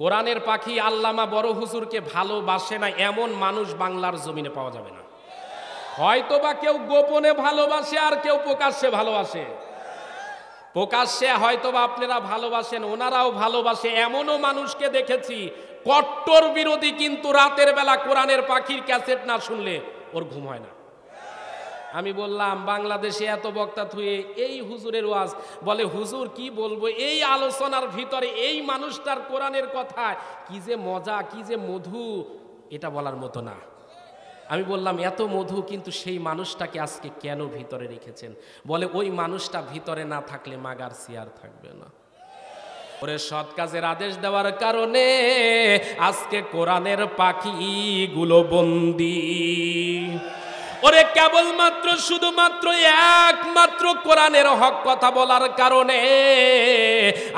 কোরআনের পাখি আল্লামা বড় হুজুরকে ভালোবাসে না এমন মানুষ বাংলার জমিনে পাওয়া যাবে না হয়তো বা কেউ গোপনে ভালোবাসে আর কেউ প্রকাশ্যে ভালোবাসে প্রকাশ্যে হয়তোবা আপনারা ভালোবাসেন ওনারাও ভালোবাসে এমনও মানুষকে দেখেছি কট্টর বিরোধী কিন্তু রাতের বেলা কোরআনের পাখির ক্যাসেট না শুনলে ওর ঘুম হয় না আমি বললাম বাংলাদেশে এত বক্তা থুয়ে এই হুজুরের ওয়াজ বলে হুজুর কি বলবো এই আলোচনার ভিতরে এই মানুষটার কোরআনের কথা কি যে মজা কি যে মধু এটা বলার মতো না আমি বললাম এত মধু কিন্তু সেই মানুষটাকে আজকে কেন ভিতরে রেখেছেন বলে ওই মানুষটা ভিতরে না থাকলে মাগার সিয়ার থাকবে না ওরে সৎ কাজের আদেশ দেওয়ার কারণে আজকে কোরআনের পাখিগুলো বন্দী ওরে কেবলমাত্র শুধুমাত্র একমাত্র কোরআনের হক কথা বলার কারণে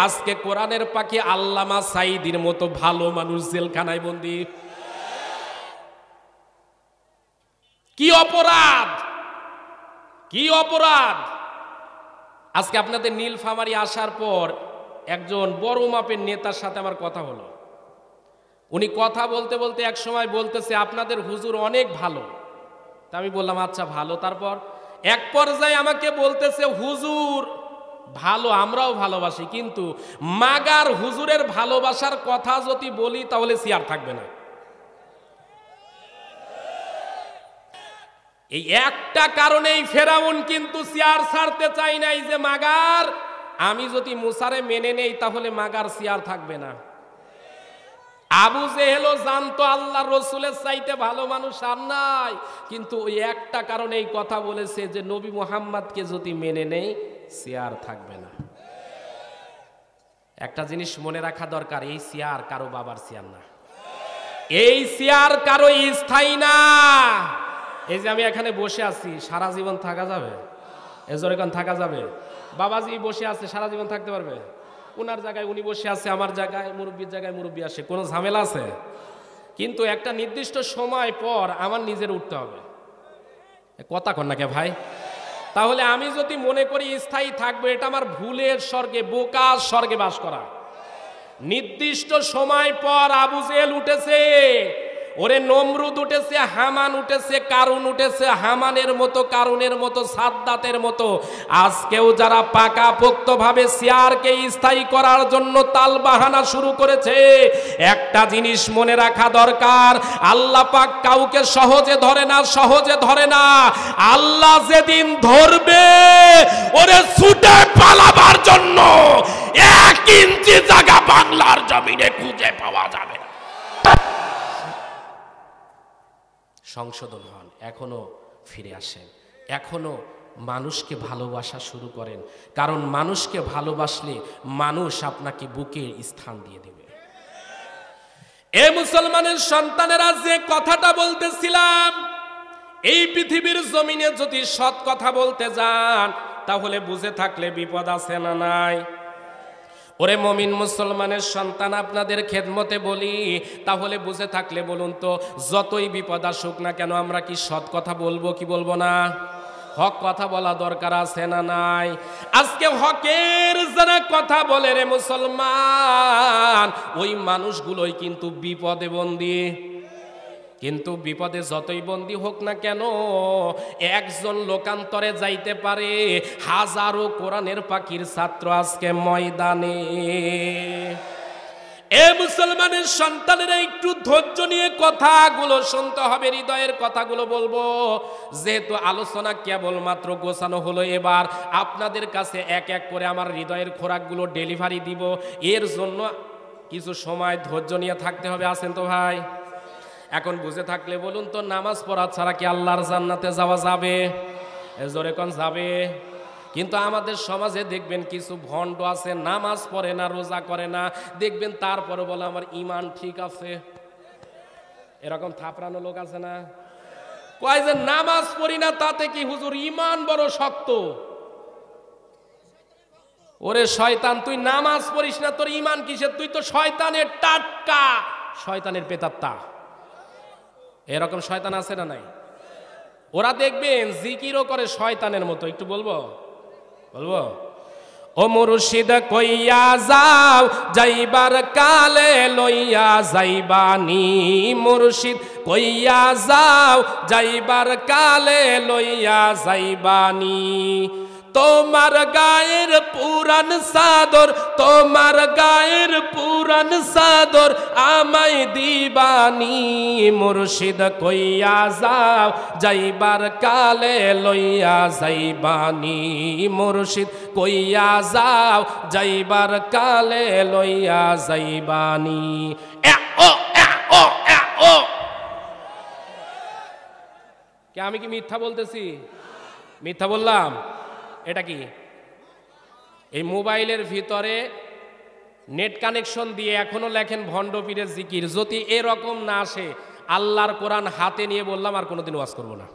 আজকে কোরআনের পাখি আল্লামা সাইদির মতো ভালো মানুষ জেলখানায় বন্দি কি অপরাধ কি অপরাধ আজকে আপনাদের নীলফামারি আসার পর একজন বড় মাপের নেতার সাথে আমার কথা হলো উনি কথা বলতে বলতে এক সময় বলতেছে আপনাদের হুজুর অনেক ভালো তা আমি বললাম আচ্ছা ভালো তারপর এক পর্যায়ে আমাকে বলতেছে হুজুর ভালো আমরাও ভালোবাসি কিন্তু মাগার হুজুরের ভালোবাসার কথা যদি বলি তাহলে সিয়ার থাকবে না এই একটা কারণেই ফেরাউন কিন্তু সিয়ার ছাড়তে চাই নাই যে মাগার আমি যদি মুসারে মেনে নেই তাহলে মাগার সিয়ার থাকবে না আবু জেহেলও জানতো আল্লাহ রসুলের চাইতে ভালো মানুষ আর নাই কিন্তু ওই একটা কারণে এই কথা বলেছে যে নবী মোহাম্মদকে যদি মেনে নেই চেয়ার থাকবে না একটা জিনিস মনে রাখা দরকার এই চেয়ার কারো বাবার চেয়ার না এই চেয়ার কারো স্থায়ী না এই যে আমি এখানে বসে আছি সারা জীবন থাকা যাবে এজরে থাকা যাবে বাবাজি বসে আছে সারা জীবন থাকতে পারবে ওনার জায়গায় উনি বসে আছে আমার জায়গায় মুরব্বীর জায়গায় মুরব্বী আসে কোনো ঝামেলা আছে কিন্তু একটা নির্দিষ্ট সময় পর আমার নিজের উঠতে হবে কথা কন না কে ভাই তাহলে আমি যদি মনে করি স্থায়ী থাকবে এটা আমার ভুলের স্বর্গে বোকার স্বর্গে বাস করা নির্দিষ্ট সময় পর আবু জেল উঠেছে ওরে নমরুদ উঠেছে হামান উঠেছে কারুন উঠেছে হামানের মতো কারুনের মতো সাদ্দাতের মতো আজকেও যারা পাকাপোক্তভাবে সিয়ারকে স্থায়ী করার জন্য তাল বাহানা শুরু করেছে একটা জিনিস মনে রাখা দরকার আল্লাহ পাক কাউকে সহজে ধরে না সহজে ধরে না আল্লাহ যেদিন ধরবে ওরে ছুটে পালাবার জন্য এক ইঞ্চি জায়গা বাংলার জমিনে খুঁজে পাওয়া যাবে না সংশোধন হন এখনও ফিরে আসেন এখনও মানুষকে ভালোবাসা শুরু করেন কারণ মানুষকে ভালোবাসলে মানুষ আপনাকে বুকে স্থান দিয়ে দেবে এ মুসলমানের সন্তানেরা যে কথাটা বলতেছিলাম এই পৃথিবীর জমিনে যদি সৎ কথা বলতে যান তাহলে বুঝে থাকলে বিপদ আছে না নাই ওরে মমিন মুসলমানের সন্তান আপনাদের খেদমতে বলি তাহলে বুঝে থাকলে বলুন তো যতই বিপদ আসুক না কেন আমরা কি সৎ কথা বলবো কি বলবো না হক কথা বলা দরকার আছে না নাই আজকে হকের যারা কথা বলে রে মুসলমান ওই মানুষগুলোই কিন্তু বিপদে বন্দী কিন্তু বিপদে যতই বন্দী হোক না কেন একজন লোকান্তরে যাইতে পারে হাজারো কোরআনের পাখির ছাত্র আজকে ময়দানে এ মুসলমানের সন্তানেরা একটু ধৈর্য নিয়ে কথাগুলো শুনতে হবে হৃদয়ের কথাগুলো বলবো যেহেতু আলোচনা কেবলমাত্র গোছানো হলো এবার আপনাদের কাছে এক এক করে আমার হৃদয়ের খোরাকগুলো ডেলিভারি দিব এর জন্য কিছু সময় ধৈর্য নিয়ে থাকতে হবে আছেন তো ভাই এখন বুঝে থাকলে বলুন তো নামাজ পড়া ছাড়া কি আল্লাহর জান্নাতে যাওয়া যাবে জোরে কন যাবে কিন্তু আমাদের সমাজে দেখবেন কিছু ভণ্ড আছে নামাজ পড়ে না রোজা করে না দেখবেন তারপরে বলে আমার ইমান ঠিক আছে এরকম থাপড়ানো লোক আছে না কয় যে নামাজ পড়ি না তাতে কি হুজুর ইমান বড় শক্ত ওরে শয়তান তুই নামাজ পড়িস না তোর ইমান কিসের তুই তো শয়তানের টাটকা শয়তানের পেতাত্তা এরকম শয়তান আছে না নাই ওরা দেখবেন জিকিরও করে শয়তানের মতো একটু বলবো বলবো ও মুরশিদ কইয়া যাও যাইবার কালে লইয়া যাইবানি মুরশিদ কইয়া যাও যাইবার কালে লইয়া যাইবানি তোমার গায়ের পুরান সাদর তোমার গায়ের পুরান সাদর আমায় দিবানি মুর্শিদ কইয়া যাও যাইবার কালে লইয়া যাইবানি মুর্শিদ কইয়া যাও যাইবার কালে লইয়া যাইবানি কে আমি কি মিথ্যা বলতেছি মিথ্যা বললাম এটা কি এই মোবাইলের ভিতরে নেট কানেকশন দিয়ে এখনও লেখেন ভণ্ড পীরের জিকির যদি এরকম না আসে আল্লাহর কোরআন হাতে নিয়ে বললাম আর কোনোদিন ওয়াজ করব না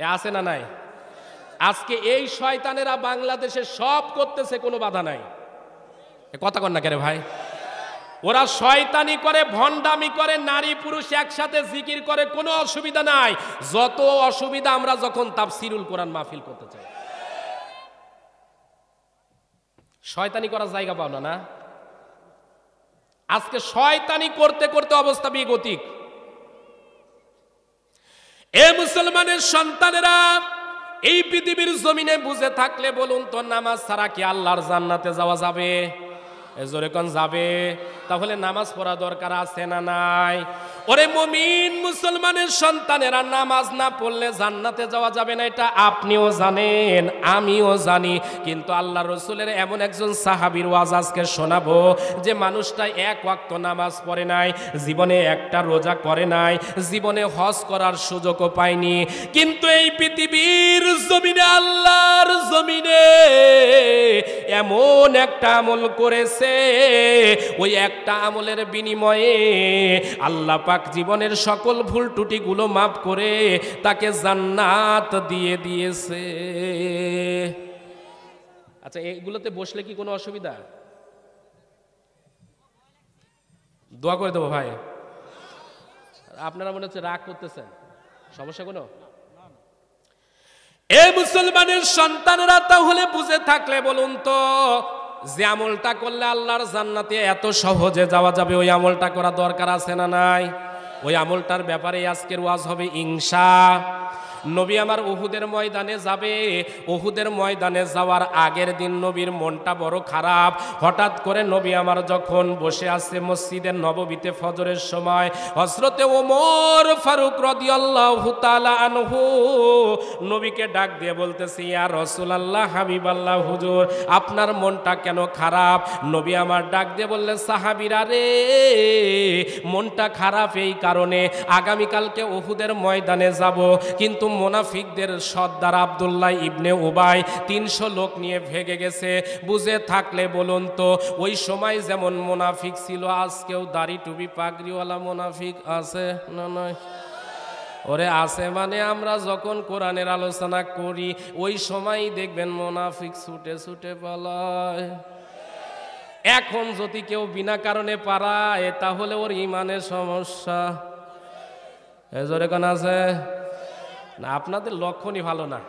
এ আছে না নাই আজকে এই শয়তানেরা বাংলাদেশে সব করতেছে কোনো বাধা নাই কথা কন না কেন ভাই ওরা শয়তানি করে ভণ্ডামি করে নারী পুরুষ একসাথে জিকির করে কোনো অসুবিধা নাই যত অসুবিধা আমরা যখন তাফসিরুল কোরআন মাহফিল করতে চাই শয়তানি করার জায়গা পাও না না আজকে শয়তানি করতে করতে অবস্থা বিগতিক এ মুসলমানের সন্তানেরা এই পৃথিবীর জমিনে বুঝে থাকলে বলুন তো নামাজ ছাড়া কি আল্লাহর জান্নাতে যাওয়া যাবে জোরে যাবে তাহলে নামাজ পড়া দরকার আছে না নাই ওরে মমিন মুসলমানের সন্তানেরা নামাজ না পড়লে জান্নাতে যাওয়া যাবে না এটা আপনিও জানেন আমিও জানি কিন্তু আল্লাহ রসুলের এমন একজন সাহাবির ওয়াজ আজকে শোনাবো যে মানুষটা এক ওয়াক্ত নামাজ পড়ে নাই জীবনে একটা রোজা করে নাই জীবনে হজ করার সুযোগও পায়নি কিন্তু এই পৃথিবীর জমিনে আল্লাহর জমিনে এমন একটা আমল করেছে ওই একটা আমলের বিনিময়ে আল্লাহ পাক জীবনের সকল ভুল টুটিগুলো মাফ করে তাকে জান্নাত দিয়ে দিয়েছে আচ্ছা এগুলোতে বসলে কি কোনো অসুবিধা দোয়া করে দেবো ভাই আপনারা মনে হচ্ছে রাগ করতেছেন সমস্যা কোনো এ মুসলমানের সন্তানরা তাহলে বুঝে থাকলে বলুন তো যে আমলটা করলে আল্লাহর জান্নাতে এত সহজে যাওয়া যাবে ওই আমলটা করা দরকার আছে না নাই ওই আমলটার ব্যাপারে আজকের ওয়াজ হবে ইংসা নবী আমার উহুদের ময়দানে যাবে উহুদের ময়দানে যাওয়ার আগের দিন নবীর মনটা বড় খারাপ হঠাৎ করে নবী আমার যখন বসে আছে মসজিদের নববীতে ফজরের সময় হজরতে ওমর ফারুক রদিয়াল্লাহ আনহু নবীকে ডাক দিয়ে বলতেছি আর রসুল আল্লাহ হাবিব আল্লাহ হুজুর আপনার মনটা কেন খারাপ নবী আমার ডাক দিয়ে বললেন সাহাবিরা রে মনটা খারাপ এই কারণে আগামীকালকে ওহুদের ময়দানে যাব কিন্তু মোনাফিকদের সর্দার আবদুল্লাহ ইবনে উবাই তিনশো লোক নিয়ে ভেগে গেছে বুঝে থাকলে বলুন তো ওই সময় যেমন মোনাফিক ছিল আজকেও দাড়ি টুবি পাগড়িওয়ালা মোনাফিক আছে না নয় ওরে আছে মানে আমরা যখন কোরআনের আলোচনা করি ওই সময় দেখবেন মোনাফিক ছুটে ছুটে পালায় এখন যদি কেউ বিনা কারণে পারায় তাহলে ওর ইমানের সমস্যা এজরে কোন আছে না আপনাদের লক্ষণই ভালো না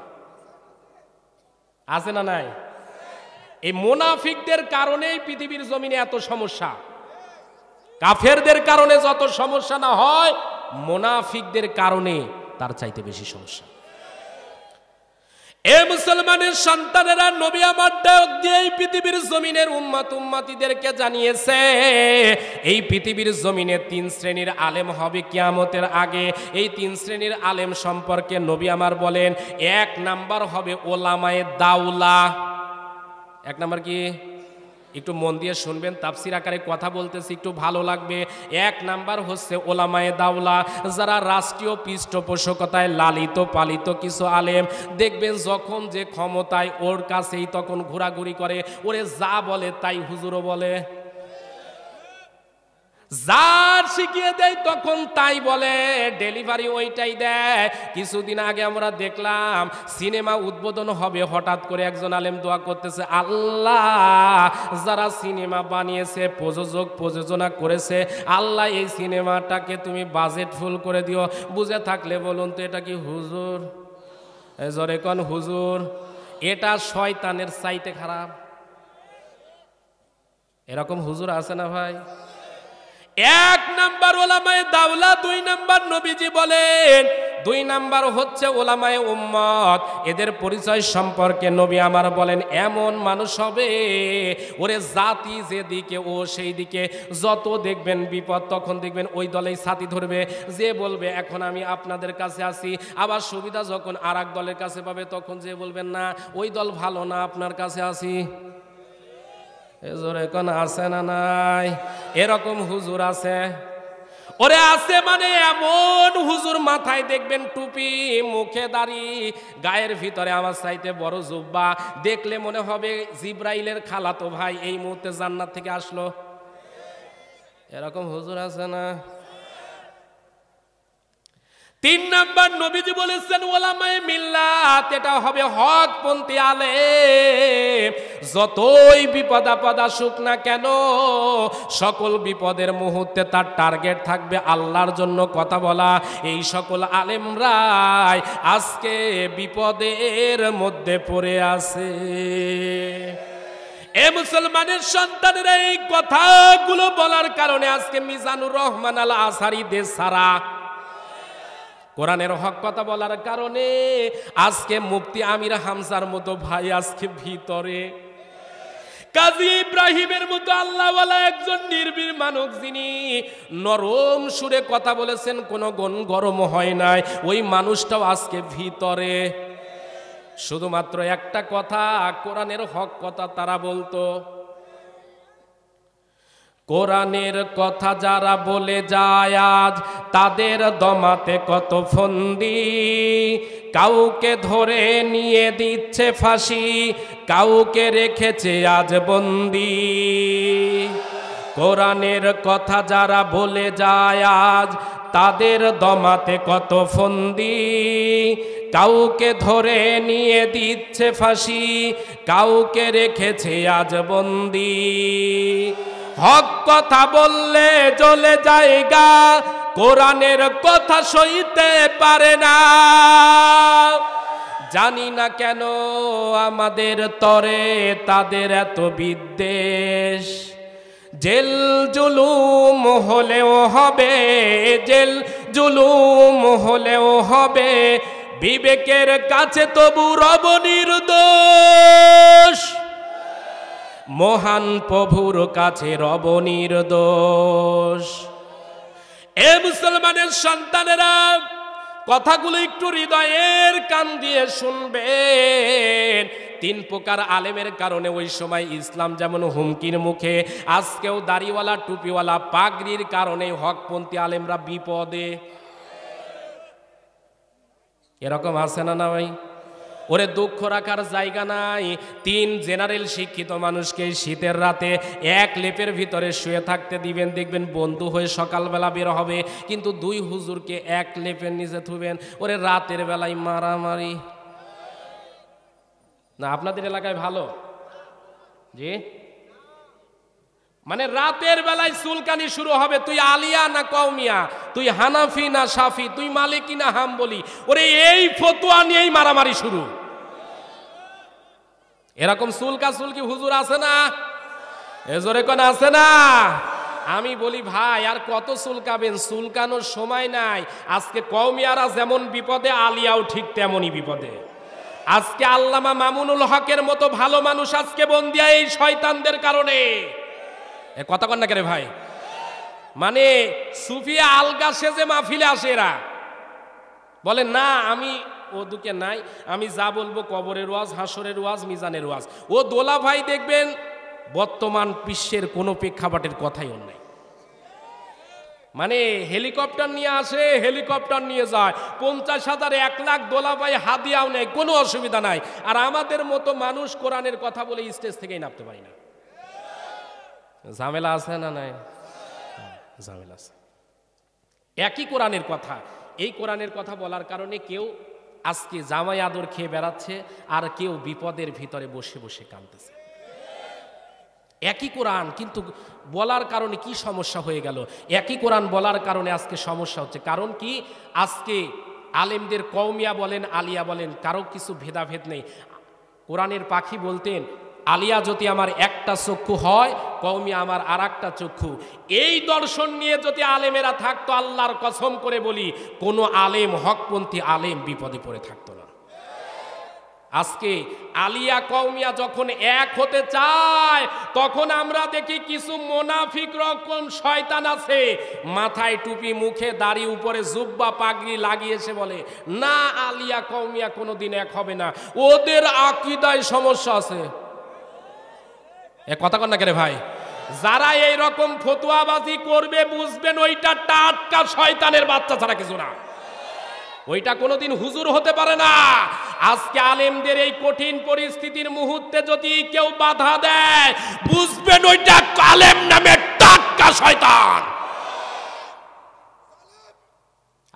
আছে না নাই এই মোনাফিকদের কারণেই পৃথিবীর জমিনে এত সমস্যা কাফেরদের কারণে যত সমস্যা না হয় মোনাফিকদের কারণে তার চাইতে বেশি সমস্যা এ মুসলমানের সন্তানেরা নবী আমার ডাক দিয়ে এই পৃথিবীর জমিনের উম্মাত উম্মাতিদেরকে জানিয়েছে এই পৃথিবীর জমিনে তিন শ্রেণীর আলেম হবে কিয়ামতের আগে এই তিন শ্রেণীর আলেম সম্পর্কে নবী আমার বলেন এক নাম্বার হবে ওলামায়ে দাউলা এক নাম্বার কি একটু মন দিয়ে শুনবেন তাপসির আকারে কথা বলতেছি একটু ভালো লাগবে এক নাম্বার হচ্ছে ওলামায়ে দাওলা যারা রাষ্ট্রীয় পৃষ্ঠপোষকতায় লালিত পালিত কিছু আলেম দেখবেন যখন যে ক্ষমতায় ওর কাছেই তখন ঘোরাঘুরি করে ওরে যা বলে তাই হুজুরও বলে যার শিখিয়ে দেয় তখন তাই বলে ডেলিভারি ওইটাই দেয় কিছুদিন আগে আমরা দেখলাম সিনেমা উদ্বোধন হবে হঠাৎ করে একজন আলেম দোয়া করতেছে আল্লাহ যারা সিনেমা বানিয়েছে প্রযোজক প্রযোজনা করেছে আল্লাহ এই সিনেমাটাকে তুমি বাজেট ফুল করে দিও বুঝে থাকলে বলুন তো এটা কি হুজুর জরে কন হুজুর এটা শয়তানের চাইতে খারাপ এরকম হুজুর আছে না ভাই এক নাম্বার ওলামায় দাওলা দুই নাম্বার নবীজি বলেন দুই নাম্বার হচ্ছে ওলামায় উম্মত এদের পরিচয় সম্পর্কে নবী আমার বলেন এমন মানুষ হবে ওরে জাতি যেদিকে ও সেই দিকে যত দেখবেন বিপদ তখন দেখবেন ওই দলেই সাথী ধরবে যে বলবে এখন আমি আপনাদের কাছে আসি আবার সুবিধা যখন আর দলের কাছে পাবে তখন যে বলবেন না ওই দল ভালো না আপনার কাছে আসি হুজুর এখন আছে না নাই এরকম হুজুর আছে ওরে আছে মানে এমন হুজুর মাথায় দেখবেন টুপি মুখে দাড়ি গায়ের ভিতরে আমার চাইতে বড় জুব্বা দেখলে মনে হবে জিব্রাইলের খালাতো ভাই এই মুহূর্তে জান্নাত থেকে আসলো এরকম হুজুর আছে না তিন নাম্বার নবীজি বলেছেন ওলামায় মিল্লাত এটা হবে হক পন্থী আলে যতই বিপদ আপদ আসুক না কেন সকল বিপদের মুহূর্তে তার টার্গেট থাকবে আল্লাহর জন্য কথা বলা এই সকল আলেমরাই আজকে বিপদের মধ্যে পড়ে আছে এ মুসলমানের সন্তানেরা এই কথাগুলো বলার কারণে আজকে মিজানুর রহমান আল দেশ সারা কোরআনের হক কথা বলার কারণে আজকে মুফতি আমির হামসার মতো ভাই আজকে ভিতরে কাজী ইব্রাহিমের মতো আল্লাহওয়ালা একজন নির্বীর মানুষ যিনি নরম সুরে কথা বলেছেন কোনো গন গরম হয় নাই ওই মানুষটাও আজকে ভিতরে শুধুমাত্র একটা কথা কোরআনের হক কথা তারা বলতো কোরআনের কথা যারা বলে যায় আজ তাদের দমাতে কত ফন্দি কাউকে ধরে নিয়ে দিচ্ছে ফাঁসি কাউকে রেখেছে আজ বন্দি কোরআনের কথা যারা বলে যায় আজ তাদের দমাতে কত ফন্দি কাউকে ধরে নিয়ে দিচ্ছে ফাঁসি কাউকে রেখেছে আজ বন্দি হক কথা বললে জ্বলে জায়গা কোরআনের কথা সইতে পারে না জানি না কেন আমাদের তরে তাদের এত বিদ্বেষ জেল জুলুম হলেও হবে জেল জুলুম হলেও হবে বিবেকের কাছে তবু রব নির্দোষ মহান প্রভুর কাছে রব নির্দোষ এ মুসলমানের সন্তানেরা কথাগুলো একটু হৃদয়ের কান দিয়ে শুনবেন তিন প্রকার আলেমের কারণে ওই সময় ইসলাম যেমন হুমকির মুখে আজকেও দাড়িওয়ালা টুপিওয়ালা পাগড়ির কারণে হকপন্থী আলেমরা বিপদে এরকম আছে না না ভাই ওরে দুঃখ রাখার জায়গা নাই তিন জেনারেল শিক্ষিত মানুষকে শীতের রাতে এক লেপের ভিতরে শুয়ে থাকতে দিবেন দেখবেন বন্ধু হয়ে সকালবেলা বের হবে কিন্তু দুই হুজুরকে এক লেপের নিচে থুবেন ওরে রাতের বেলায় মারামারি না আপনাদের এলাকায় ভালো জি মানে রাতের বেলায় চুলকানি শুরু হবে তুই আলিয়া না কৌমিয়া তুই হানাফি না সাফি তুই মালিকি না হাম বলি ওরে এই ফতুয়া নিয়েই মারামারি শুরু এরকম সুলকা সুলকি হুজুর আছে না এজরে কোন আছে না আমি বলি ভাই আর কত চুলকাবেন চুলকানোর সময় নাই আজকে কৌমিয়ারা যেমন বিপদে আলিয়াও ঠিক তেমনই বিপদে আজকে আল্লামা মামুনুল হকের মতো ভালো মানুষ আজকে বন্দিয়া এই শয়তানদের কারণে এ কথা কন্না কে রে ভাই মানে সুফিয়া আলগা সেজে মাহফিলে আসে এরা বলে না আমি ওদুকে নাই আমি যা বলবো কবরের ওয়াজ হাসরের ওয়াজ মিজানের ওয়াজ ও দোলা ভাই দেখবেন বর্তমান বিশ্বের কোনো প্রেক্ষাপটের কথাই ওর মানে হেলিকপ্টার নিয়ে আসে হেলিকপ্টার নিয়ে যায় পঞ্চাশ হাজার এক লাখ দোলা দোলাভাই হাদিয়াও নেই কোনো অসুবিধা নাই আর আমাদের মতো মানুষ কোরআনের কথা বলে স্টেজ থেকেই নামতে পারি না ঝামেলা আছে না নাই ঝামেলা আছে একই কোরআনের কথা এই কোরআনের কথা বলার কারণে কেউ আজকে জামাই আদর খেয়ে বেড়াচ্ছে আর কেউ বিপদের ভিতরে বসে বসে কাঁদতেছে একই কোরআন কিন্তু বলার কারণে কি সমস্যা হয়ে গেল একই কোরআন বলার কারণে আজকে সমস্যা হচ্ছে কারণ কি আজকে আলেমদের কৌমিয়া বলেন আলিয়া বলেন কারো কিছু ভেদাভেদ নেই কোরআনের পাখি বলতেন আলিয়া যদি আমার একটা চক্ষু হয় কৌমি আমার আর একটা চক্ষু এই দর্শন নিয়ে যদি আলেমেরা থাকতো আল্লাহর কসম করে বলি কোনো আলেম হকপন্থী আলেম বিপদে পড়ে থাকতো না আজকে আলিয়া কৌমিয়া যখন এক হতে চায় তখন আমরা দেখি কিছু মোনাফিক রকম শয়তান আছে মাথায় টুপি মুখে দাড়ি উপরে জুব্বা পাগড়ি লাগিয়ে এসে বলে না আলিয়া কৌমিয়া কোনো দিন এক হবে না ওদের আকিদায় সমস্যা আছে এ কথা কন্যা কে কেরে ভাই যারা এই রকম ফতুয়াবাজি করবে বুঝবেন ওইটা টাটকা শয়তানের বাচ্চা ছাড়া কিছু না ওইটা কোনোদিন হুজুর হতে পারে না আজকে আলেমদের এই কঠিন পরিস্থিতির মুহূর্তে যদি কেউ বাধা দেয় বুঝবেন ওইটা আলেম নামে টাটকা শয়তান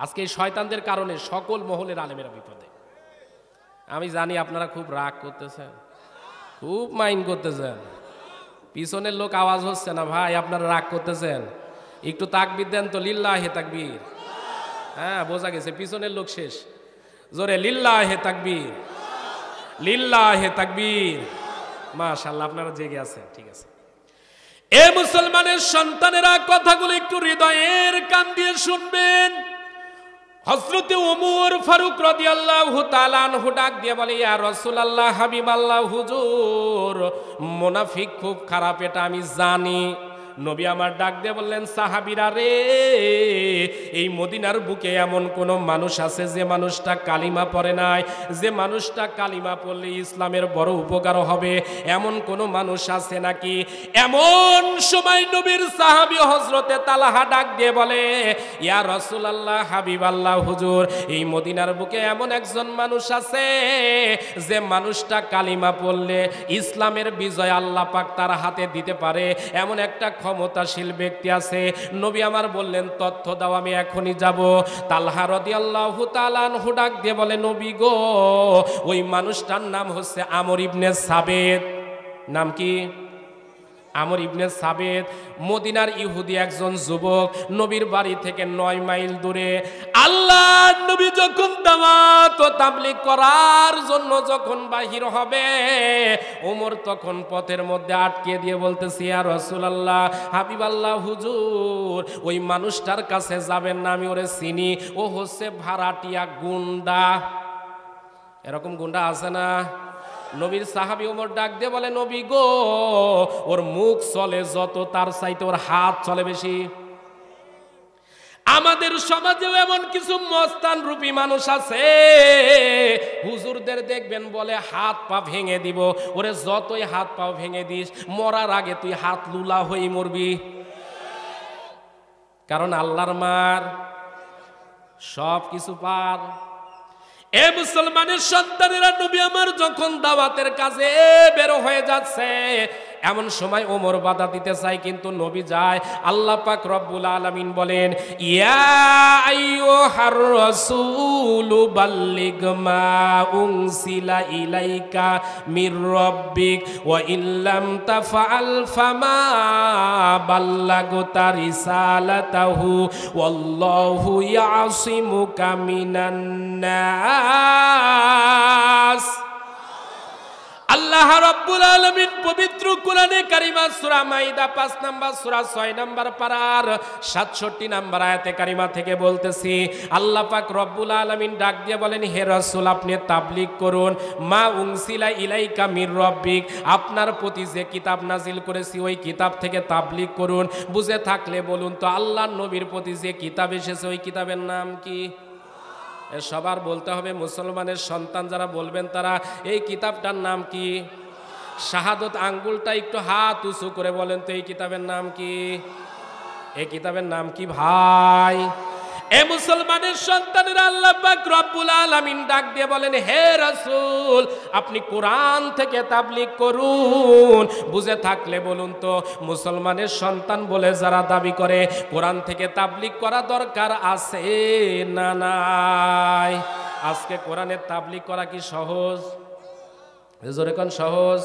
আজকে এই শয়তানদের কারণে সকল মহলের আলেমের বিপদে আমি জানি আপনারা খুব রাগ করতেছেন খুব মাইন্ড করতেছেন পিছনের লোক আওয়াজ হচ্ছে না ভাই আপনারা রাগ করতেছেন একটু তাকবির দেন তো লিল্লা হে তাকবির হ্যাঁ বোঝা গেছে পিছনের লোক শেষ জোরে লিল্লা হে তাকবির লিল্লা হে তাকবির মাশাল্লাহ আপনারা জেগে আছেন ঠিক আছে এ মুসলমানের সন্তানেরা কথাগুলো একটু হৃদয়ের কান দিয়ে শুনবেন হজরতে ওমর ফারুক রদি আল্লাহ তালান হুডাক দিয়ে বলে ইয়া রসুল আল্লাহ হাবিব আল্লাহ হুজুর মুনাফিক খুব খারাপ এটা আমি জানি নবী আমার ডাক দিয়ে বললেন সাহাবিরা রে এই মদিনার বুকে এমন কোন মানুষ আছে যে মানুষটা কালিমা পরে নাই যে মানুষটা কালিমা পড়লে ইসলামের বড় উপকার হবে এমন কোন মানুষ আছে নাকি এমন সময় নবীর সাহাবি হজরতে তালাহা ডাক দিয়ে বলে ইয়া রসুল আল্লাহ হাবিব আল্লাহ হুজুর এই মদিনার বুকে এমন একজন মানুষ আছে যে মানুষটা কালিমা পড়লে ইসলামের বিজয় আল্লাহ পাক তার হাতে দিতে পারে এমন একটা ক্ষমতাশীল ব্যক্তি আছে নবী আমার বললেন তথ্য দাও আমি এখনই যাব তালহা রদি আল্লাহ তালানহু দিয়ে বলে নবী গো ওই মানুষটার নাম হচ্ছে আমর ইবনে সাবেদ নাম কি আমর ইবনে সাবেদ মদিনার ইহুদি একজন যুবক নবীর বাড়ি থেকে নয় মাইল দূরে আল্লাহ নবী যখন তাবলিক করার জন্য যখন বাহির হবে ওমর তখন পথের মধ্যে আটকে দিয়ে বলতেছি আর আল্লাহ হাবিব আল্লাহ হুজুর ওই মানুষটার কাছে যাবেন না আমি ওরে চিনি ও হচ্ছে ভাড়াটিয়া গুন্ডা এরকম গুন্ডা আছে না নবীর সাহাবি ওমর ডাক দিয়ে বলে নবী গো ওর মুখ চলে যত তার চাইতে ওর হাত চলে বেশি আমাদের সমাজেও এমন কিছু মস্তান রূপী মানুষ আছে হুজুরদের দেখবেন বলে হাত পা ভেঙে দিব ওরে যতই হাত পা ভেঙে দিস মরার আগে তুই হাত লুলা হয়ে মরবি কারণ আল্লাহর মার সব কিছু পার এ মুসলমানের সন্তানেরা নবী আমার যখন দাওয়াতের কাজে বের হয়ে যাচ্ছে এমন সময় ওমর বাধা দিতে চায় কিন্তু নবী যায় আল্লাহ পাক রব্বুল আলমিন বলেন ইয়া মির রব্বিক ওয়া ইল্লাম তাফআল ফামা বাল্লাগতা রিসালাতাহু ওয়াল্লাহু ইয়াসিমুকা মিনান নাস আল্লাহ রাব্বুল আলামিন পবিত্র কোরআনে কারিমা সূরা মাইদা 5 নাম্বার সূরা 6 নাম্বার পারার 67 নাম্বার আয়াতে কারিমা থেকে বলতেছি আল্লাহ পাক রব্বুল আলামিন ডাক দিয়ে বলেন হে রাসূল আপনি তাবলীগ করুন মা উনসিলা ইলাইকা মির রব্বিক আপনার প্রতি যে কিতাব নাজিল করেছি ওই কিতাব থেকে তাবলীগ করুন বুঝে থাকলে বলুন তো আল্লাহর নবীর প্রতি যে কিতাব এসেছে ওই কিতাবের নাম কি সবার বলতে হবে মুসলমানের সন্তান যারা বলবেন তারা এই কিতাবটার নাম কি শাহাদত আঙ্গুলটা একটু হাত উঁচু করে বলেন তো এই কিতাবের নাম কি এই কিতাবের নাম কি ভাই এ মুসলমানের সন্তানের আল্লাহ পাক রব্বুল আলামিন ডাক দিয়ে বলেন হে রাসূল আপনি কোরআন থেকে তাবলিগ করুন বুঝে থাকলে বলুন তো মুসলমানের সন্তান বলে যারা দাবি করে কোরআন থেকে তাবলিগ করা দরকার আছে না নাই আজকে কোরআনের তাবলিগ করা কি সহজ জোরে কোন সহজ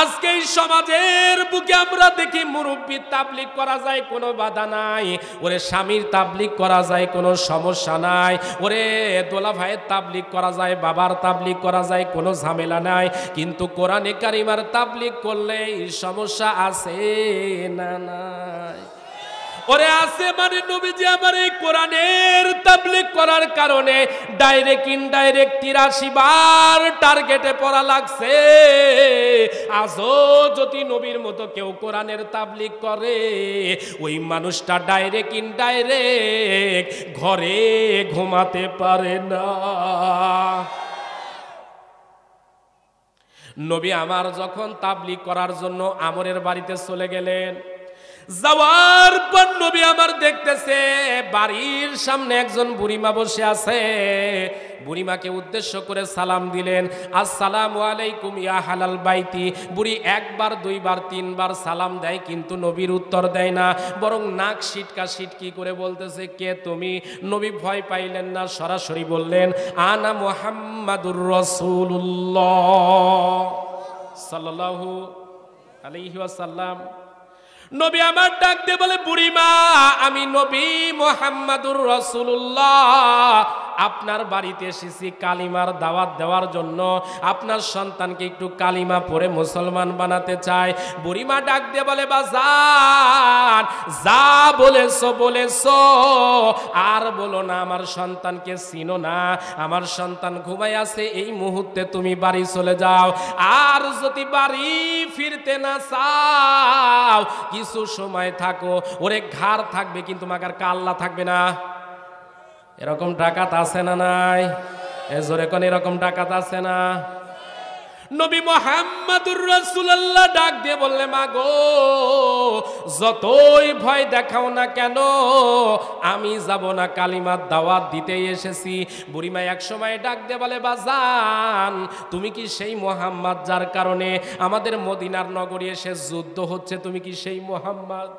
আজকে এই সমাজের বুকে আমরা দেখি মুরব্বী তাবলিক করা যায় কোনো বাধা নাই ওরে স্বামীর তাবলিক করা যায় কোনো সমস্যা নাই ওরে দোলা ভাইয়ের তাবলিক করা যায় বাবার তাবলিক করা যায় কোনো ঝামেলা নাই কিন্তু কোরআনে কারিমার তাবলিক করলে সমস্যা আছে না নাই ওরে আছে মানে নবীজি আমার এই কোরআনের তাবলিক করার কারণে ডাইরেক্ট ইনডাইরেক্ট তিরাশি বার টার্গেটে পড়া লাগছে আজও যদি নবীর মতো কেউ কোরআনের তাবলিক করে ওই মানুষটা ডাইরেক্ট ইনডাইরেক্ট ঘরে ঘুমাতে পারে না নবী আমার যখন তাবলিক করার জন্য আমরের বাড়িতে চলে গেলেন যাওয়ার পর নবী আমার দেখতেছে বাড়ির সামনে একজন বুড়িমা বসে আছে বুড়িমাকে উদ্দেশ্য করে সালাম দিলেন আসসালাম আলাইকুম ইয়া হালাল বাইতি বুড়ি একবার দুইবার তিনবার সালাম দেয় কিন্তু নবীর উত্তর দেয় না বরং নাক সিটকা সিটকি করে বলতেছে কে তুমি নবী ভয় পাইলেন না সরাসরি বললেন আনা মোহাম্মাদুর রসুল্লাহ সাল্লাহু আলিহাসাল্লাম নবী আমার ডাক দিয়ে বলে বুড়িমা আমি নবী মোহাম্মদুর রসুল্লাহ আপনার বাড়িতে এসেছি কালিমার দাওয়াত দেওয়ার জন্য আপনার সন্তানকে একটু কালিমা পরে মুসলমান বানাতে চাই বুড়িমা ডাক দিয়ে বলে বা যা বলেছ বলেছ আর বলো না আমার সন্তানকে চিনো না আমার সন্তান ঘুমাই আছে এই মুহূর্তে তুমি বাড়ি চলে যাও আর যদি বাড়ি ফিরতে না চাও কিছু সময় থাকো ওরে ঘাড় থাকবে কিন্তু মাকার কাল্লা থাকবে না এরকম ডাকাত আছে না নাই এজোর এখন এরকম ডাকাত আছে না নবী মোহাম্মদুর রসুল্লাহ ডাক দিয়ে বললে মা গো যতই ভয় দেখাও না কেন আমি যাব না কালিমার দাওয়াত দিতে এসেছি বুড়িমা এক সময় ডাক দিয়ে বলে বা যান তুমি কি সেই মোহাম্মদ যার কারণে আমাদের মদিনার নগরী এসে যুদ্ধ হচ্ছে তুমি কি সেই মোহাম্মদ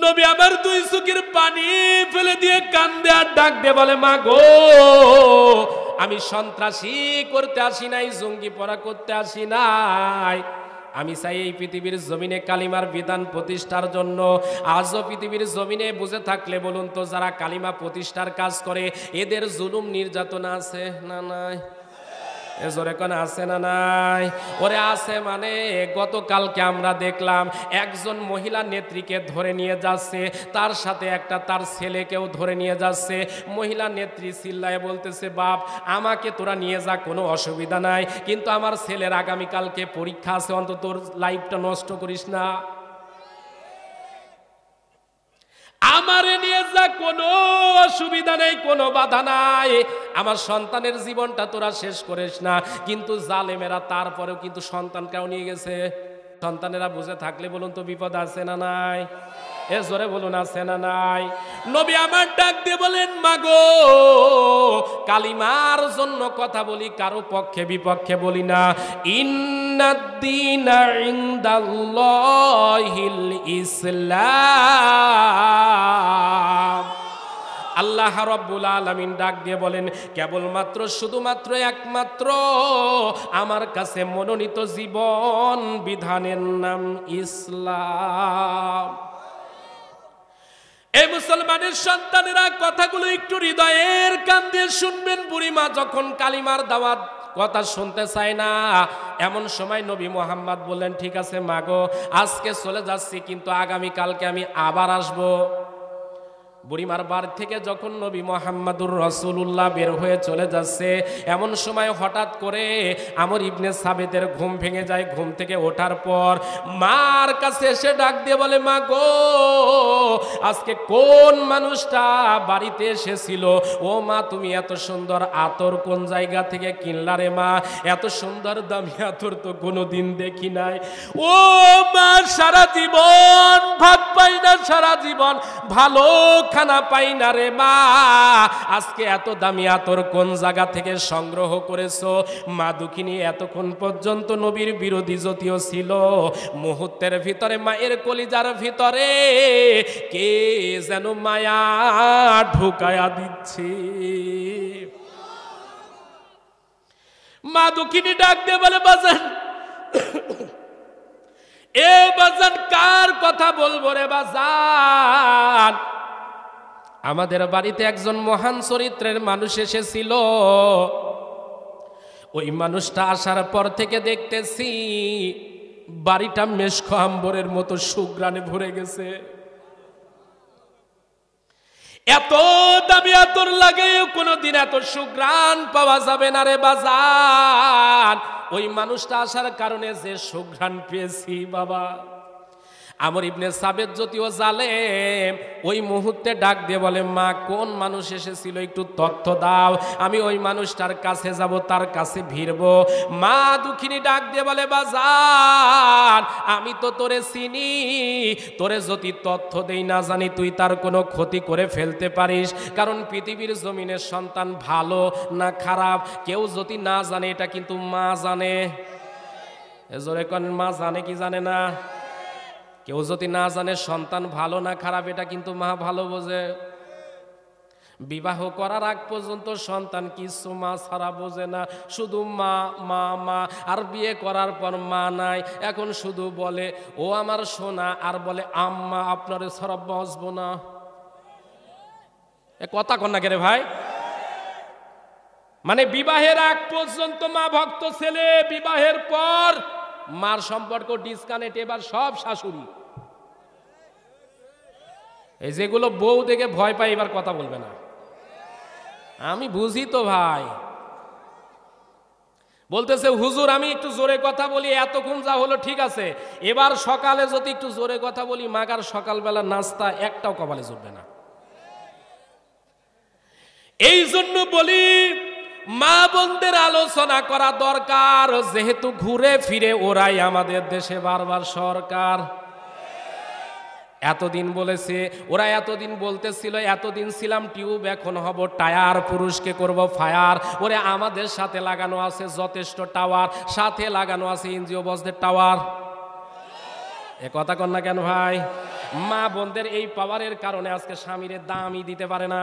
নবী আবার দুই চুকির পানি ফেলে দিয়ে কান্দে আর ডাক দিয়ে বলে মা গো আমি সন্ত্রাসী করতে আসি নাই জঙ্গি পড়া করতে আসি নাই আমি চাই এই পৃথিবীর জমিনে কালিমার বিধান প্রতিষ্ঠার জন্য আজও পৃথিবীর জমিনে বুঝে থাকলে বলুন তো যারা কালিমা প্রতিষ্ঠার কাজ করে এদের জুলুম নির্যাতন আছে না নাই এজরে কোন আছে না নাই ওরে আছে মানে গতকালকে আমরা দেখলাম একজন মহিলা নেত্রীকে ধরে নিয়ে যাচ্ছে তার সাথে একটা তার ছেলেকেও ধরে নিয়ে যাচ্ছে মহিলা নেত্রী চিল্লায় বলতেছে বাপ আমাকে তোরা নিয়ে যা কোনো অসুবিধা নাই কিন্তু আমার ছেলের আগামীকালকে পরীক্ষা আছে অন্তত তোর লাইফটা নষ্ট করিস না আমারে নিয়ে যা কোনো অসুবিধা নেই কোনো বাধা নাই আমার সন্তানের জীবনটা তোরা শেষ করিস না কিন্তু জালেমেরা তারপরেও কিন্তু সন্তানকেও নিয়ে গেছে সন্তানেরা বুঝে থাকলে বলুন তো বিপদ আছে না নাই এ জোরে বলুন আছে না নাই নবী আমার ডাক দিয়ে বলেন মাগো কালিমার জন্য কথা বলি কারো পক্ষে বিপক্ষে বলি না ইসলাম আল্লাহ রব্বুল আলমিন ডাক দিয়ে বলেন কেবলমাত্র শুধুমাত্র একমাত্র আমার কাছে মনোনীত জীবন বিধানের নাম ইসলাম এই মুসলমানের সন্তানেরা কথাগুলো একটু হৃদয়ের কান দিয়ে শুনবেন বুড়িমা যখন কালিমার দাওয়াত কথা শুনতে চায় না এমন সময় নবী মোহাম্মদ বললেন ঠিক আছে মাগো আজকে চলে যাচ্ছি কিন্তু আগামী কালকে আমি আবার আসবো বুড়িমার বাড়ি থেকে যখন নবী মোহাম্মদুর রসুল্লাহ বের হয়ে চলে যাচ্ছে এমন সময় হঠাৎ করে আমর ইবনে সাবেদের ঘুম ভেঙে যায় ঘুম থেকে ওঠার পর মার কাছে এসে ডাক দিয়ে বলে মা গো আজকে কোন মানুষটা বাড়িতে এসেছিল ও মা তুমি এত সুন্দর আতর কোন জায়গা থেকে কিনলা রে মা এত সুন্দর দামি আতর তো কোনো দিন দেখি নাই ও মা সারা জীবন ভাত পাই না সারা জীবন ভালো খানা পাই না রে মা আজকে এত দামি আতর কোন জায়গা থেকে সংগ্রহ করেছো মা দুখিনী এতক্ষণ পর্যন্ত নবীর বিরোধী যদিও ছিল মুহূর্তের ভিতরে মায়ের কলিজার ভিতরে কে যেন মায়া ঢুকায়া দিচ্ছে মা দুখিনী ডাক দিয়ে বলে বাজান এ বাজান কার কথা বলবো রে বাজান আমাদের বাড়িতে একজন মহান চরিত্রের মানুষ এসেছিল ওই মানুষটা আসার পর থেকে দেখতেছি বাড়িটা মেশক আম্বরের মতো সুগ্রানে ভরে গেছে এত দাবি আতর লাগে কোনোদিন এত সুগ্রাণ পাওয়া যাবে না রে বাজার ওই মানুষটা আসার কারণে যে সুগ্রাণ পেয়েছি বাবা আমর ইবনে সাবেদ যদিও জালেম ওই মুহূর্তে ডাক দিয়ে বলে মা কোন মানুষ এসেছিল একটু তথ্য দাও আমি ওই মানুষটার কাছে যাব তার কাছে ভিড়ব মা দুঃখিনী ডাক দিয়ে বলে বাজার আমি তো তোরে চিনি তোরে যদি তথ্য দেই না জানি তুই তার কোনো ক্ষতি করে ফেলতে পারিস কারণ পৃথিবীর জমিনের সন্তান ভালো না খারাপ কেউ যদি না জানে এটা কিন্তু মা জানে এজোরে কন মা জানে কি জানে না কেউ যদি না জানে সন্তান ভালো না খারাপ এটা কিন্তু মা ভালো বোঝে বিবাহ করার আগ পর্যন্ত সন্তান কিছু মা ছাড়া বোঝে না শুধু মা মা মা আর বিয়ে করার পর মা নাই এখন শুধু বলে ও আমার সোনা আর বলে আম্মা আপনার সরব বসবো না কথা কন্যা কে ভাই মানে বিবাহের আগ পর্যন্ত মা ভক্ত ছেলে বিবাহের পর মার সম্পর্ক ডিসকানেক্ট এবার সব শাশুড়ি এই যেগুলো বউ দেখে ভয় পায় এবার কথা বলবে না আমি বুঝি তো ভাই বলতেছে হুজুর আমি একটু জোরে কথা বলি এতক্ষণ যা হলো ঠিক আছে এবার সকালে যদি একটু জোরে কথা বলি মাগার সকালবেলা নাস্তা একটাও কপালে জুটবে না এই জন্য বলি মা বোনদের আলোচনা করা দরকার যেহেতু ঘুরে ফিরে ওরাই আমাদের দেশে বারবার সরকার এতদিন বলেছে ওরা এতদিন বলতেছিল এতদিন ছিলাম টিউব এখন হব টায়ার পুরুষকে করব ফায়ার ওরে আমাদের সাথে লাগানো আছে যথেষ্ট টাওয়ার সাথে লাগানো আছে এনজিও বসদের টাওয়ার এ কথা কন না কেন ভাই মা বোনদের এই পাওয়ারের কারণে আজকে স্বামীরে দামই দিতে পারে না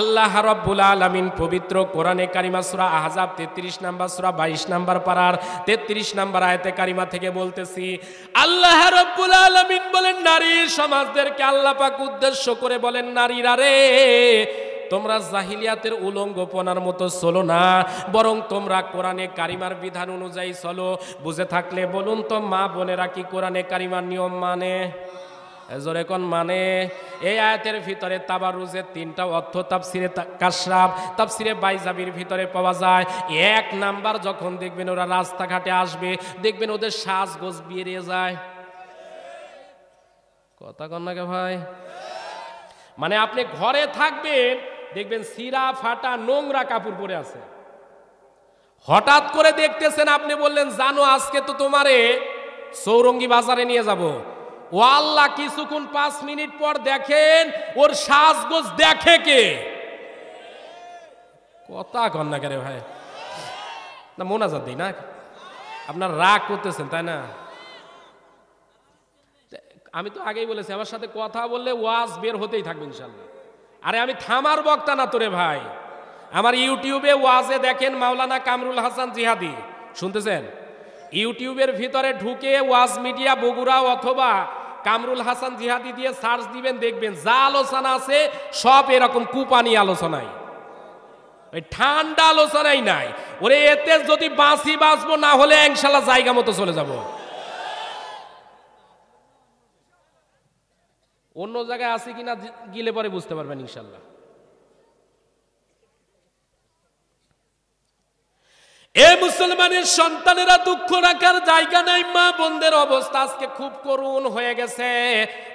আল্লাহ রব্বুল আলমিন পবিত্র কোরআনে কারিমা সুরা আহজাব তেত্রিশ নাম্বার সুরা বাইশ নাম্বার পাড়ার তেত্রিশ নাম্বার আয়তে কারিমা থেকে বলতেছি আল্লাহ রব্বুল আলমিন বলেন নারীর সমাজদেরকে আল্লাহ পাক উদ্দেশ্য করে বলেন নারীরা রে তোমরা জাহিলিয়াতের উলঙ্গপনার মতো চলো না বরং তোমরা কোরআনে কারিমার বিধান অনুযায়ী চলো বুঝে থাকলে বলুন তো মা বোনেরা কি কোরআনে কারিমার নিয়ম মানে জোরে কোন মানে এই আয়াতের ভিতরে তাবারুজের তিনটা অর্থ তাফসিরে কাশরাব তাফসিরে বাইজাবির ভিতরে পাওয়া যায় এক নাম্বার যখন দেখবেন ওরা রাস্তাঘাটে আসবে দেখবেন ওদের শ্বাসগোজ বিয়ে যায় কথা কন্যাকে ভাই মানে আপনি ঘরে থাকবেন দেখবেন সিরা ফাটা নোংরা কাপড় পরে আছে হঠাৎ করে দেখতেছেন আপনি বললেন জানো আজকে তো তোমারে সৌরঙ্গী বাজারে নিয়ে যাবো ও আল্লাহ কিছুক্ষণ পাঁচ মিনিট পর দেখেন ওর সাজগোজ দেখে কে কথা কন না ভাই না মোনাজাত দিই না আপনার রাগ করতেছেন তাই না আমি তো আগেই বলেছি আমার সাথে কথা বললে ওয়াজ বের হতেই থাকবে ইনশাল্লাহ আরে আমি থামার বক্তা না তোরে ভাই আমার ইউটিউবে ওয়াজে দেখেন মাওলানা কামরুল হাসান জিহাদি শুনতেছেন ইউটিউবের ভিতরে ঢুকে ওয়াজ মিডিয়া বগুড়া অথবা কামরুল হাসান জিহাদি দিয়ে সার্চ দিবেন দেখবেন যা আলোচনা আছে সব এরকম কুপানি আলোচনায় ওই ঠান্ডা আলোচনাই নাই ওরে এতে যদি বাঁচি বাঁচবো না হলে ইনশাল্লাহ জায়গা মতো চলে যাব অন্য জায়গায় আছে কিনা গিলে পরে বুঝতে পারবেন ইনশাল্লাহ এ মুসলমানের সন্তানেরা দুঃখ রাখার জায়গা নাই মা বোনদের অবস্থা আজকে খুব করুণ হয়ে গেছে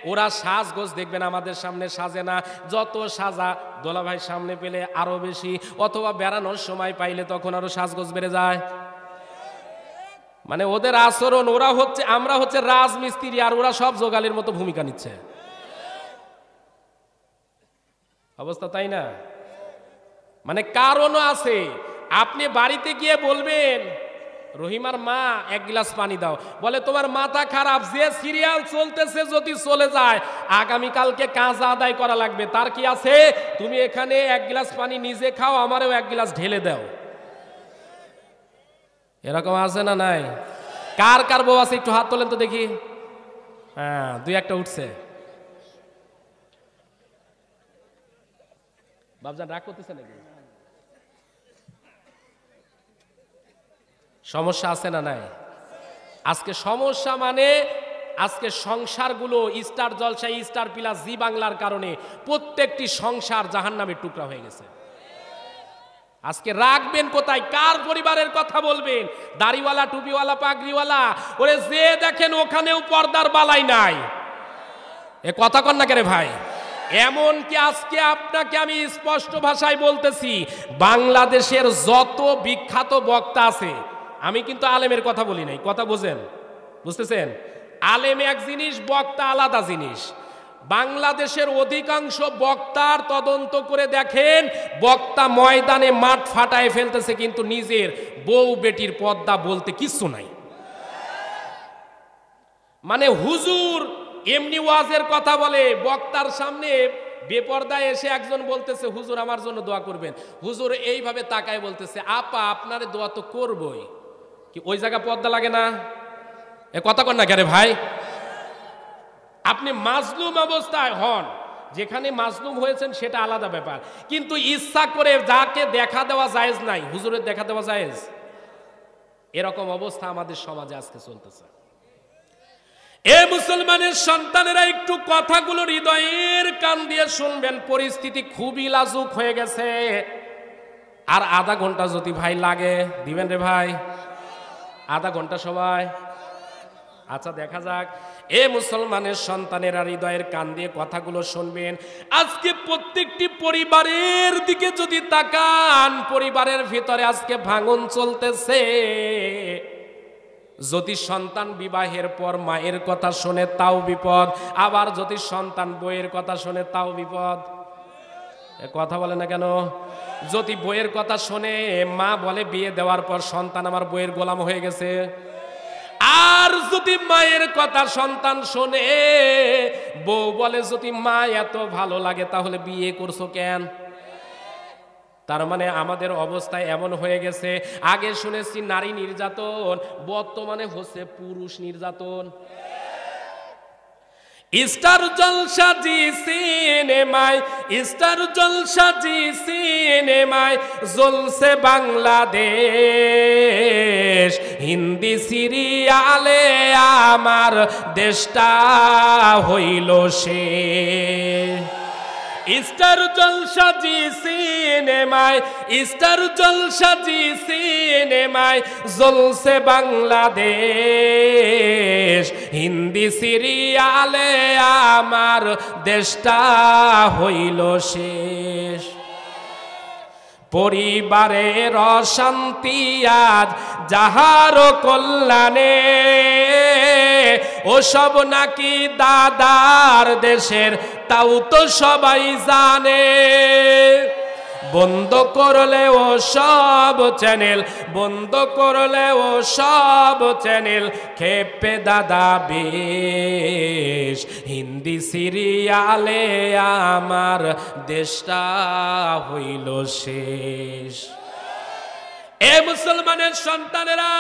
ওরা সাজগোজ দেখবেন আমাদের সামনে সাজে না যত সাজা দোলাভাই সামনে পেলে আরো বেশি অথবা বেড়ানোর সময় পাইলে তখন আরো সাজগোজ বেড়ে যায় মানে ওদের আচরণ ওরা হচ্ছে আমরা হচ্ছে রাজমিস্ত্রি আর ওরা সব জোগালের মতো ভূমিকা নিচ্ছে অবস্থা তাই না মানে কারণও আছে আপনি বাড়িতে গিয়ে বলবেন রহিমার মা এক গ্লাস পানি দাও বলে তোমার মাথা খারাপ যে সিরিয়াল চলতেছে যদি চলে যায় আগামীকালকে কাজ আদায় করা লাগবে তার কি আছে তুমি এখানে এক গ্লাস পানি নিজে খাও আমারও এক গ্লাস ঢেলে দাও এরকম আছে না নাই কার কার বউ আছে একটু হাত তোলেন তো দেখি হ্যাঁ দুই একটা উঠছে বাবজান রাগ করতেছে নাকি সমস্যা আছে না নাই আজকে সমস্যা মানে আজকে সংসারগুলো স্টার জলসাই স্টার পিলা জি বাংলার কারণে প্রত্যেকটি সংসার জাহান নামের টুকরা হয়ে গেছে আজকে রাখবেন কোথায় কার পরিবারের কথা বলবেন দাড়িওয়ালা টুপিওয়ালা পাগড়িওয়ালা ওরে যে দেখেন ওখানেও পর্দার বালাই নাই এ কথা কন না রে ভাই এমনকি আজকে আপনাকে আমি স্পষ্ট ভাষায় বলতেছি বাংলাদেশের যত বিখ্যাত বক্তা আছে আমি কিন্তু আলেমের কথা বলি নাই কথা বোঝেন বুঝতেছেন আলেম এক জিনিস বক্তা আলাদা জিনিস বাংলাদেশের অধিকাংশ বক্তার তদন্ত করে দেখেন বক্তা ময়দানে মাঠ ফাটায় ফেলতেছে কিন্তু নিজের বউ বেটির পদ্মা বলতে কিছু নাই মানে হুজুর এমনি ওয়াজের কথা বলে বক্তার সামনে বেপর্দায় এসে একজন বলতেছে হুজুর আমার জন্য দোয়া করবেন হুজুর এইভাবে তাকায় বলতেছে আপা আপনার দোয়া তো করবই কি ওই জায়গা পর্দা লাগে না এ কথা কন না কে ভাই আপনি মাজলুম অবস্থায় হন যেখানে মাজলুম হয়েছেন সেটা আলাদা ব্যাপার কিন্তু ইচ্ছা করে যাকে দেখা দেওয়া জায়েজ নাই হুজুরের দেখা দেওয়া জায়েজ এরকম অবস্থা আমাদের সমাজে আজকে চলতেছে এ মুসলমানের সন্তানেরা একটু কথাগুলো হৃদয়ের কান দিয়ে শুনবেন পরিস্থিতি খুবই লাজুক হয়ে গেছে আর আধা ঘন্টা যদি ভাই লাগে দিবেন রে ভাই আধা ঘন্টা সবাই আচ্ছা দেখা যাক এ মুসলমানের সন্তানেরা হৃদয়ের কান দিয়ে কথাগুলো শুনবেন আজকে প্রত্যেকটি পরিবারের দিকে যদি তাকান পরিবারের ভিতরে আজকে ভাঙন চলতেছে যদি সন্তান বিবাহের পর মায়ের কথা শুনে তাও বিপদ আবার যদি সন্তান বইয়ের কথা শুনে তাও বিপদ কথা বলে না কেন যদি বইয়ের কথা শোনে মা বলে বিয়ে দেওয়ার পর সন্তান আমার বইয়ের গোলাম হয়ে গেছে আর যদি মায়ের কথা সন্তান শোনে বউ বলে যদি মা এত ভালো লাগে তাহলে বিয়ে করছো কেন তার মানে আমাদের অবস্থা এমন হয়ে গেছে আগে শুনেছি নারী নির্যাতন বর্তমানে হচ্ছে পুরুষ নির্যাতন ইস্টার জলসা জি সিনেমায় ইস্টার জলসা জি সিনেমায় জ্বলছে বাংলাদেশ হিন্দি সিরিয়ালে আমার দেশটা হইল সে স্টার জলসা জি সিনেমায় স্টার জলসা জি সিনেমায় জ্বলছে বাংলাদেশ হিন্দি সিরিয়ালে আমার দেশটা হইল শেষ পরিবারের অশান্তি আজ যাহার কল্যাণে ওসব নাকি দাদার দেশের তাও তো সবাই জানে বন্ধ করলে ও সব চ্যানেল বন্ধ করলে ও সব চ্যানেল খেপে দাদা বেশ হিন্দি সিরিয়ালে আমার দেশটা হইল শেষ এ মুসলমানের সন্তানেরা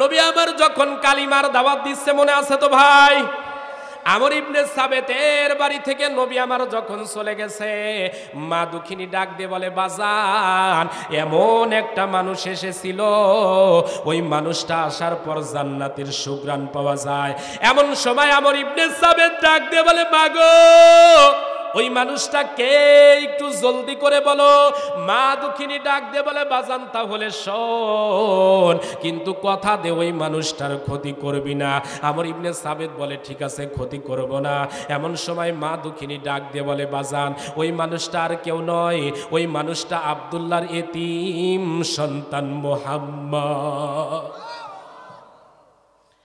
নবী আমার যখন কালিমার দাওয়াত দিচ্ছে মনে আছে তো ভাই আমর ইবনে সাবেতের বাড়ি থেকে নবী আমার যখন চলে গেছে মা দুখিনী ডাক দিয়ে বলে বাজান এমন একটা মানুষ এসেছিল ওই মানুষটা আসার পর জান্নাতের সুগ্রাণ পাওয়া যায় এমন সময় আমর ইবনে সাবেত ডাক দিয়ে বলে মাগো ওই মানুষটা কে একটু জলদি করে বলো মা দুঃখিনী ডাক দে বলে বাজান তাহলে শোন কিন্তু কথা দে ওই মানুষটার ক্ষতি করবি না আমার ইবনে সাবেদ বলে ঠিক আছে ক্ষতি করব না এমন সময় মা দুঃখিনী ডাক দে বলে বাজান ওই মানুষটা আর কেউ নয় ওই মানুষটা আবদুল্লার এতিম সন্তান মোহাম্মদ